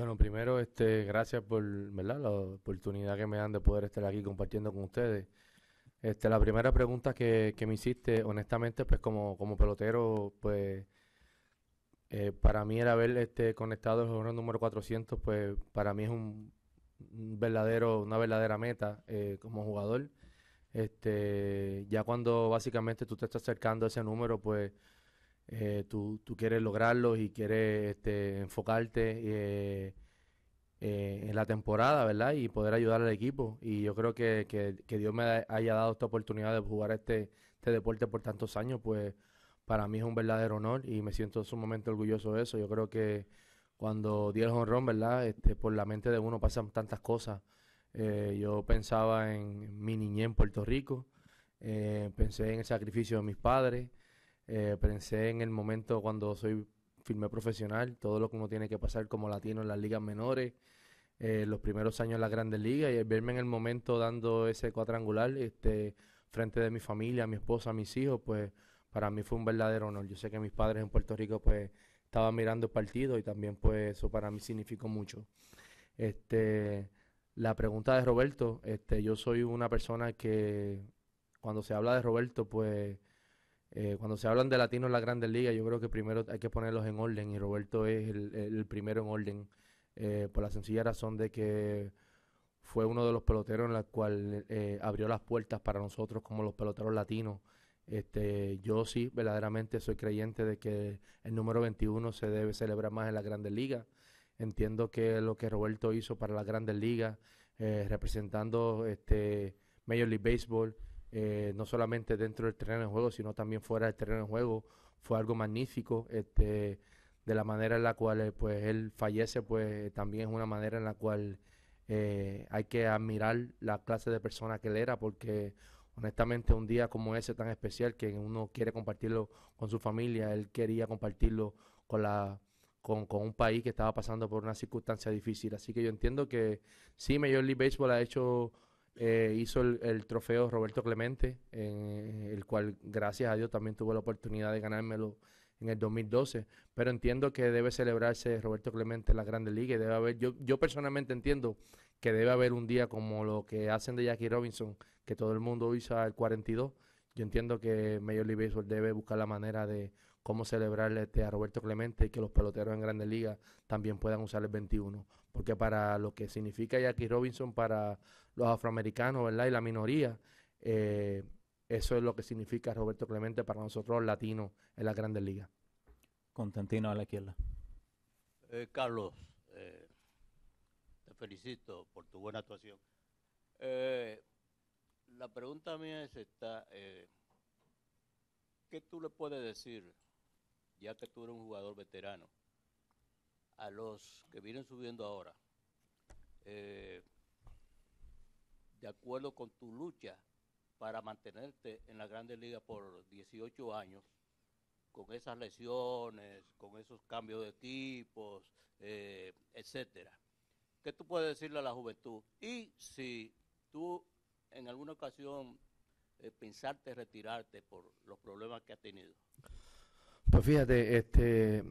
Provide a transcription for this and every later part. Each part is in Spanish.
Bueno, primero, este, gracias por la oportunidad que me dan de poder estar aquí compartiendo con ustedes. Este, la primera pregunta que, me hiciste, honestamente, pues como, como pelotero, pues eh, para mí era haber este, conectado el jugador número 400, pues para mí es un, verdadero, una verdadera meta eh, como jugador. Este, ya cuando básicamente tú te estás acercando a ese número, pues eh, tú, quieres lograrlos y quieres este, enfocarte eh, eh, en la temporada, ¿verdad? Y poder ayudar al equipo. Y yo creo que, Dios me haya dado esta oportunidad de jugar este, este deporte por tantos años, pues para mí es un verdadero honor y me siento sumamente orgulloso de eso. Yo creo que cuando di el honrón, ¿verdad? Este, por la mente de uno pasan tantas cosas. yo pensaba en mi niñez en Puerto Rico, pensé en el sacrificio de mis padres, eh, pensé en el momento cuando soy firme profesional, todo lo que uno tiene que pasar como latino en las ligas menores, eh, los primeros años en las grandes ligas y verme en el momento dando ese cuadrangular este, frente de mi familia, mi esposa, a mis hijos, pues para mí fue un verdadero honor. Yo sé que mis padres en Puerto Rico pues estaban mirando el partido y también pues eso para mí significó mucho. Este, la pregunta de Roberto, este, yo soy una persona que cuando se habla de Roberto pues eh, cuando se hablan de latinos en la Grandes Ligas, yo creo que primero hay que ponerlos en orden y Roberto es el, primero en orden eh, por la sencilla razón de que fue uno de los peloteros en la cual eh, abrió las puertas para nosotros como los peloteros latinos. Este, yo sí, verdaderamente soy creyente de que el número 21 se debe celebrar más en la Grandes Ligas. Entiendo que lo que Roberto hizo para la Grandes Ligas, representando este, Major League Baseball, eh, no solamente dentro del terreno de juego, sino también fuera del terreno de juego. Fue algo magnífico. Este, de la manera en la cual eh, pues, él fallece, pues también es una manera en la cual eh, hay que admirar la clase de persona que él era, porque honestamente un día como ese tan especial que uno quiere compartirlo con su familia, él quería compartirlo con la con, con, un país que estaba pasando por una circunstancia difícil. Así que yo entiendo que sí, Major League Baseball ha hecho eh, hizo el, trofeo Roberto Clemente, en eh, el cual gracias a Dios también tuvo la oportunidad de ganármelo en el 2012. Pero entiendo que debe celebrarse Roberto Clemente en la Grande Liga y debe haber, yo, yo personalmente entiendo que debe haber un día como lo que hacen de Jackie Robinson, que todo el mundo usa el 42. Yo entiendo que Major League Baseball debe buscar la manera de cómo celebrarle este a Roberto Clemente y que los peloteros en Grandes Liga también puedan usar el 21 porque para lo que significa Jackie Robinson para los afroamericanos, ¿verdad? Y la minoría, eh, eso es lo que significa Roberto Clemente para nosotros los latinos en las grandes ligas. Constantino a la izquierda. Eh, Carlos, eh, te felicito por tu buena actuación. la pregunta mía es esta, ¿qué tú le puedes decir, ya que tú eres un jugador veterano? los que vienen subiendo ahora, eh, de acuerdo con tu lucha para mantenerte en la grande liga por 18 años, con esas lesiones, con esos cambios de equipos, eh, etcétera. ¿Qué tú puedes decirle a la juventud? Y si tú en alguna ocasión pensaste eh, pensarte retirarte por los problemas que has tenido. Pues fíjate, este,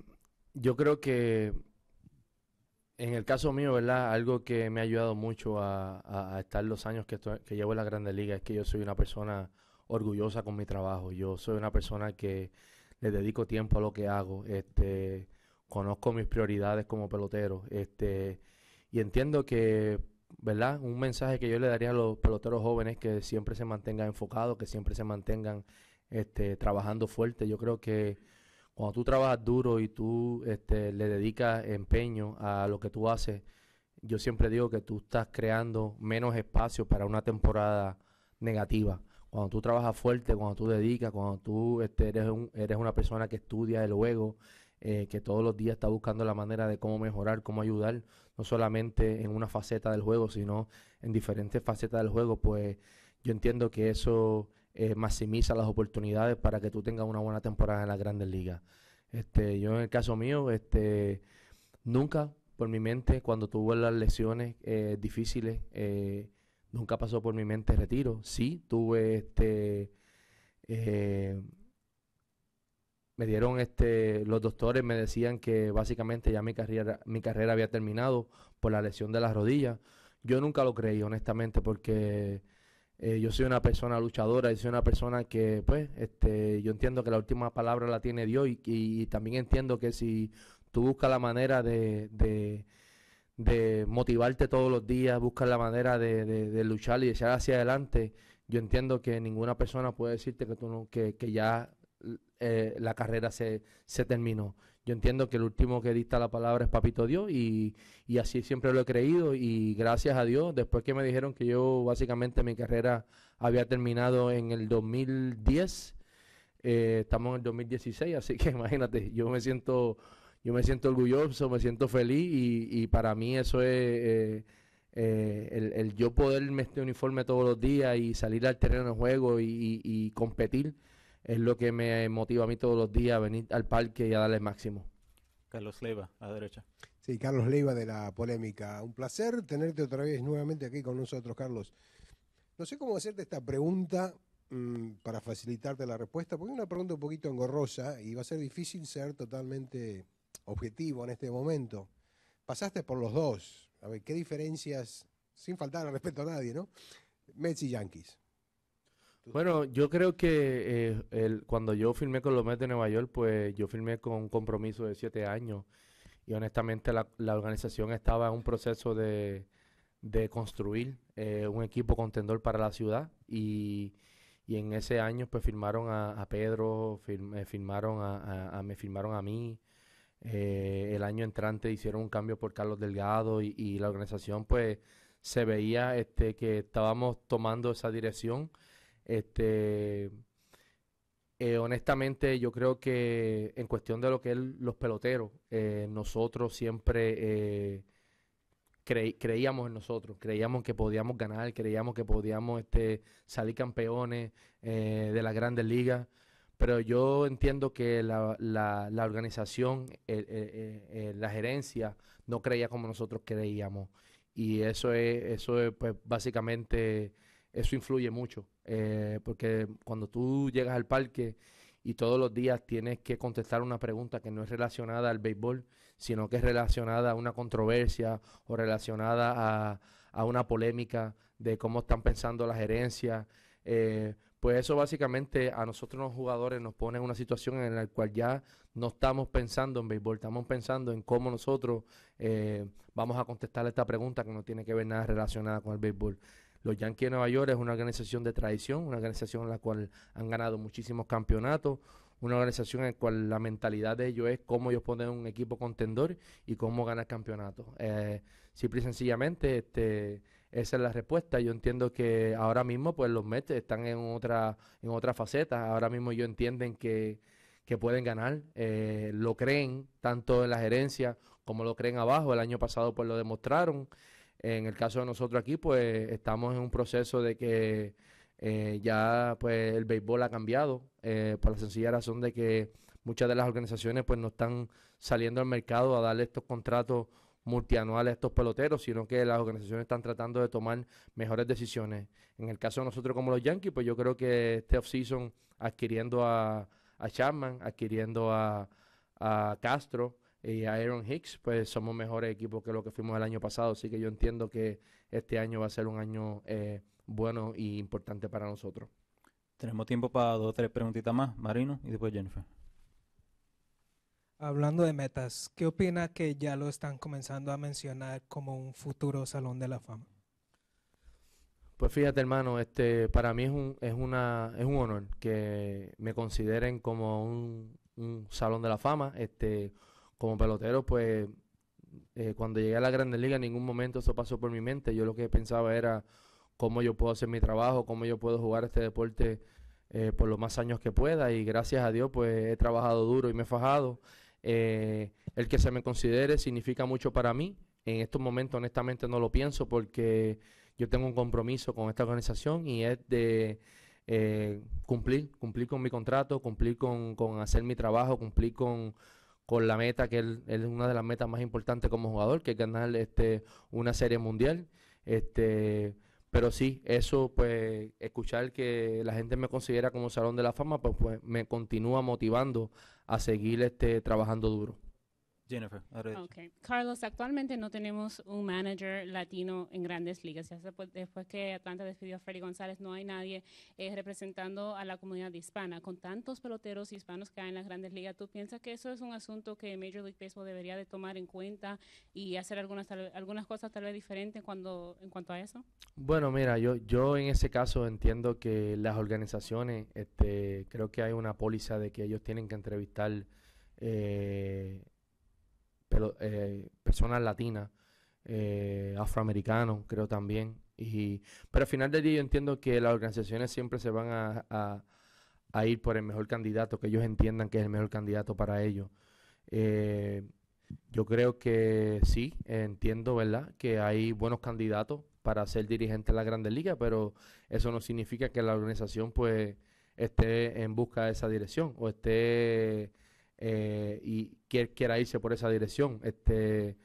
yo creo que en el caso mío, ¿verdad? Algo que me ha ayudado mucho a, estar los años que, llevo en la Grande Liga es que yo soy una persona orgullosa con mi trabajo. Yo soy una persona que le dedico tiempo a lo que hago. Este, conozco mis prioridades como pelotero. Este, y entiendo que, ¿verdad? Un mensaje que yo le daría a los peloteros jóvenes que siempre se mantengan enfocados, que siempre se mantengan este, trabajando fuerte. Yo creo que cuando tú trabajas duro y tú este, le dedicas empeño a lo que tú haces, yo siempre digo que tú estás creando menos espacio para una temporada negativa. Cuando tú trabajas fuerte, cuando tú dedicas, cuando tú este, eres, eres una persona que estudia el juego, eh, que todos los días está buscando la manera de cómo mejorar, cómo ayudar, no solamente en una faceta del juego, sino en diferentes facetas del juego, pues yo entiendo que eso eh, maximiza las oportunidades para que tú tengas una buena temporada en las grandes ligas. Este, yo en el caso mío, este, nunca por mi mente, cuando tuve las lesiones eh, difíciles, eh, nunca pasó por mi mente retiro. Sí, tuve este... me dieron este, los doctores me decían que básicamente ya mi carrera, mi carrera había terminado por la lesión de las rodillas. Yo nunca lo creí, honestamente, porque eh, yo soy una persona luchadora, yo soy una persona que, pues, este, yo entiendo que la última palabra la tiene Dios y, también entiendo que si tú buscas la manera de, de, motivarte todos los días, buscas la manera de, luchar y de echar hacia adelante, yo entiendo que ninguna persona puede decirte que, tú no, que, que ya eh, la carrera se, se terminó. Yo entiendo que el último que dicta la palabra es Papito Dios y, así siempre lo he creído y gracias a Dios, después que me dijeron que yo básicamente mi carrera había terminado en el 2010, eh, estamos en el 2016, así que imagínate, yo me siento, yo me siento orgulloso, me siento feliz y, y para mí eso es eh, eh, el, el, yo poderme este uniforme todos los días y salir al terreno de juego y competir es lo que me motiva a mí todos los días a venir al parque y a darle máximo. Carlos Leiva, a la derecha. Sí, Carlos Leiva de la polémica. Un placer tenerte otra vez nuevamente aquí con nosotros, Carlos. No sé cómo hacerte esta pregunta mm, para facilitarte la respuesta, porque es una pregunta un poquito engorrosa y va a ser difícil ser totalmente objetivo en este momento. Pasaste por los dos. A ver, ¿qué diferencias, sin faltar al respeto a nadie, ¿no? Mets y Yankees. Bueno, yo creo que eh, cuando yo firmé con los Mets de Nueva York, pues yo firmé con un compromiso de siete años y honestamente la, organización estaba en un proceso de, construir eh, un equipo contendor para la ciudad y, en ese año pues firmaron a, Pedro, eh, me firmaron a mí. el año entrante hicieron un cambio por Carlos Delgado y, la organización pues se veía este, que estábamos tomando esa dirección este, eh, honestamente, yo creo que en cuestión de lo que es los peloteros, eh, nosotros siempre eh, creíamos en nosotros, creíamos que podíamos ganar, creíamos que podíamos este, salir campeones de las grandes ligas. Pero yo entiendo que la, organización, la gerencia, no creía como nosotros creíamos. Y eso es, eso es pues, básicamente eso influye mucho, eh, porque cuando tú llegas al parque y todos los días tienes que contestar una pregunta que no es relacionada al béisbol, sino que es relacionada a una controversia o relacionada a, una polémica de cómo están pensando las herencias, eh, pues eso básicamente a nosotros los jugadores nos pone en una situación en la cual ya no estamos pensando en béisbol, estamos pensando en cómo nosotros eh, vamos a contestar esta pregunta que no tiene que ver nada relacionada con el béisbol. Los Yankees de Nueva York es una organización de tradición, una organización en la cual han ganado muchísimos campeonatos, una organización en la cual la mentalidad de ellos es cómo ellos ponen un equipo contendor y cómo ganar campeonatos. Eh, simple y sencillamente, este, esa es la respuesta. Yo entiendo que ahora mismo pues los Mets están en otra, en otra faceta. Ahora mismo ellos entienden que, pueden ganar, eh, lo creen tanto en la gerencia como lo creen abajo. El año pasado pues lo demostraron. En el caso de nosotros aquí, pues estamos en un proceso de que eh, ya pues el béisbol ha cambiado eh, por la sencilla razón de que muchas de las organizaciones pues no están saliendo al mercado a darle estos contratos multianuales a estos peloteros, sino que las organizaciones están tratando de tomar mejores decisiones. En el caso de nosotros como los Yankees, pues yo creo que este offseason adquiriendo a, a Chapman, adquiriendo a Castro, y eh, a Aaron Hicks, pues somos mejores equipos que lo que fuimos el año pasado. Así que yo entiendo que este año va a ser un año eh, bueno y importante para nosotros. Tenemos tiempo para dos o tres preguntitas más, Marino y después Jennifer. Hablando de metas, ¿qué opina que ya lo están comenzando a mencionar como un futuro Salón de la Fama? Pues fíjate, hermano, este, para mí es un, es una, es un honor que me consideren como un, un Salón de la Fama. Este, como pelotero, pues eh, cuando llegué a la Grande Liga, en ningún momento eso pasó por mi mente. Yo lo que pensaba era cómo yo puedo hacer mi trabajo, cómo yo puedo jugar este deporte eh, por los más años que pueda y gracias a Dios pues he trabajado duro y me he fajado. Eh, el que se me considere significa mucho para mí. En estos momentos honestamente no lo pienso porque yo tengo un compromiso con esta organización y es de cumplir, cumplir con mi contrato, cumplir con hacer mi trabajo, cumplir con con la meta que es una de las metas más importantes como jugador, que es ganar este, una serie mundial. Este, pero sí, eso, pues, escuchar que la gente me considera como Salón de la Fama, pues, pues me continúa motivando a seguir este, trabajando duro. Jennifer. Okay. Carlos, actualmente no tenemos un manager latino en grandes ligas. después que Atlanta despidió a Freddy González, no hay nadie eh, representando a la comunidad hispana. Con tantos peloteros hispanos que hay en las grandes ligas, ¿tú piensas que eso es un asunto que Major League Baseball debería de tomar en cuenta y hacer algunas, algunas cosas tal vez diferentes cuando, en cuanto a eso? Bueno, mira, yo, yo en ese caso entiendo que las organizaciones, este, creo que hay una póliza de que ellos tienen que entrevistar... Eh, pero, eh, personas latinas, eh, afroamericanos, creo también. Y, pero al final del día yo entiendo que las organizaciones siempre se van a, ir por el mejor candidato, que ellos entiendan que es el mejor candidato para ellos. Eh, yo creo que sí, entiendo, ¿verdad? Que hay buenos candidatos para ser dirigente de la Grande Liga, pero eso no significa que la organización pues esté en busca de esa dirección o esté eh, y quiera, irse por esa dirección. Este,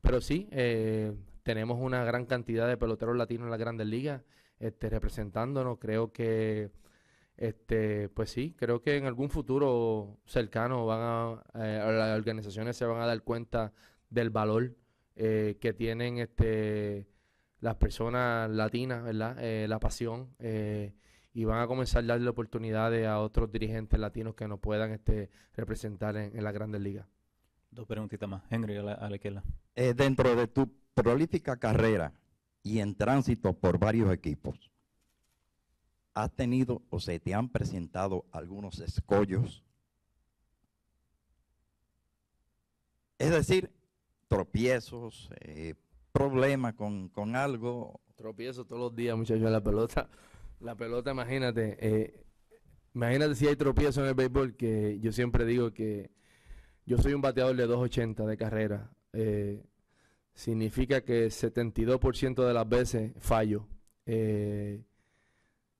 pero sí, eh, tenemos una gran cantidad de peloteros latinos en las grandes ligas este, representándonos. Creo que, este, pues sí, creo que en algún futuro cercano van eh, las organizaciones se van a dar cuenta del valor que tienen este, las personas latinas, la pasión y van a comenzar a darle oportunidades a otros dirigentes latinos que nos puedan este, representar en, la grande grandes Dos preguntitas más, Henry a que Eh, dentro de tu prolífica carrera y en tránsito por varios equipos, ¿has tenido o se te han presentado algunos escollos? Es decir, tropiezos, eh, problemas con, algo. Tropiezo todos los días, muchachos, en la pelota. La pelota, imagínate. Eh, imagínate si hay tropiezo en el béisbol, que yo siempre digo que yo soy un bateador de 2.80 de carrera. Eh, significa que 72% de las veces fallo. Eh,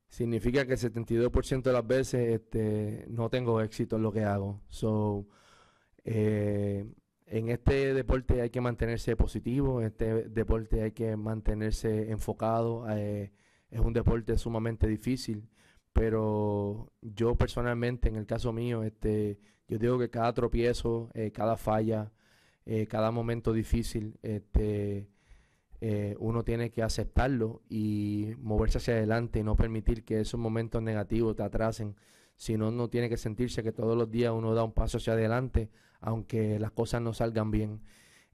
significa que 72% de las veces este, no tengo éxito en lo que hago. So, en este deporte hay que mantenerse positivo, en este deporte hay que mantenerse enfocado. Eh, es un deporte sumamente difícil, pero yo personalmente, en el caso mío, este, yo digo que cada tropiezo, eh, cada falla, eh, cada momento difícil, este, eh, uno tiene que aceptarlo y moverse hacia adelante y no permitir que esos momentos negativos te atrasen. Si no, uno tiene que sentirse que todos los días uno da un paso hacia adelante, aunque las cosas no salgan bien.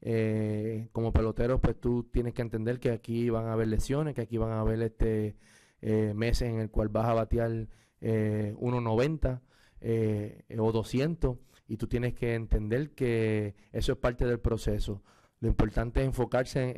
Eh, como peloteros, pues tú tienes que entender que aquí van a haber lesiones, que aquí van a haber este eh, meses en el cual vas a batear eh, 1.90 eh, eh, o 200 y tú tienes que entender que eso es parte del proceso. Lo importante es enfocarse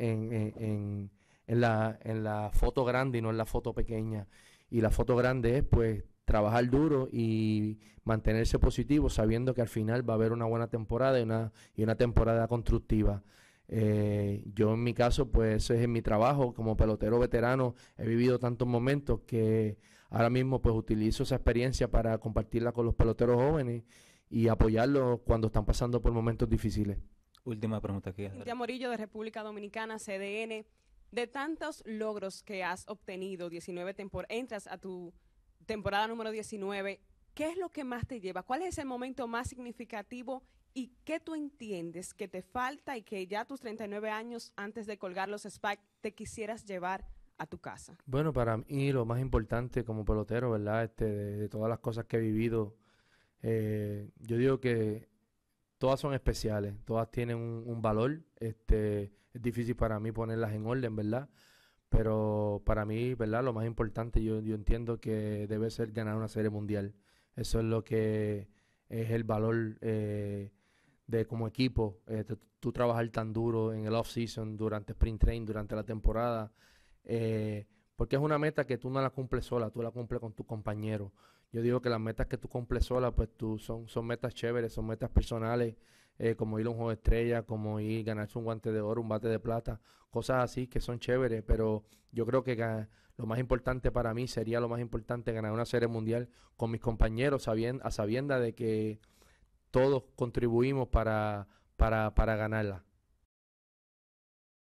la, en la foto grande y no en la foto pequeña. Y la foto grande es pues trabajar duro y mantenerse positivo sabiendo que al final va a haber una buena temporada y una, y una temporada constructiva. Eh, yo en mi caso, pues es en mi trabajo como pelotero veterano, he vivido tantos momentos que ahora mismo pues utilizo esa experiencia para compartirla con los peloteros jóvenes y apoyarlos cuando están pasando por momentos difíciles. Última pregunta aquí. Cintia Morillo de República Dominicana, CDN. De tantos logros que has obtenido, 19 temporadas, entras a tu temporada número 19, ¿qué es lo que más te lleva? ¿Cuál es el momento más significativo y qué tú entiendes que te falta y que ya tus 39 años antes de colgar los spikes te quisieras llevar a tu casa? Bueno, para mí lo más importante como pelotero, ¿verdad? Este, de, todas las cosas que he vivido, eh, yo digo que todas son especiales, todas tienen un, valor. Este, es difícil para mí ponerlas en orden, ¿verdad? Pero para mí, ¿verdad? Lo más importante yo, entiendo que debe ser ganar una serie mundial. Eso es lo que es el valor eh, de como equipo. Eh, tú trabajar tan duro en el off-season, durante sprint train, durante la temporada. Eh, porque es una meta que tú no la cumples sola, tú la cumples con tus compañeros. Yo digo que las metas que tú cumples sola, pues tú son, son metas chéveres, son metas personales eh, como ir a un juego de estrella, como ir a ganarse un guante de oro, un bate de plata, cosas así que son chéveres, pero yo creo que lo más importante para mí sería lo más importante ganar una serie mundial con mis compañeros, sabiendo a sabienda de que todos contribuimos para, para, para ganarla.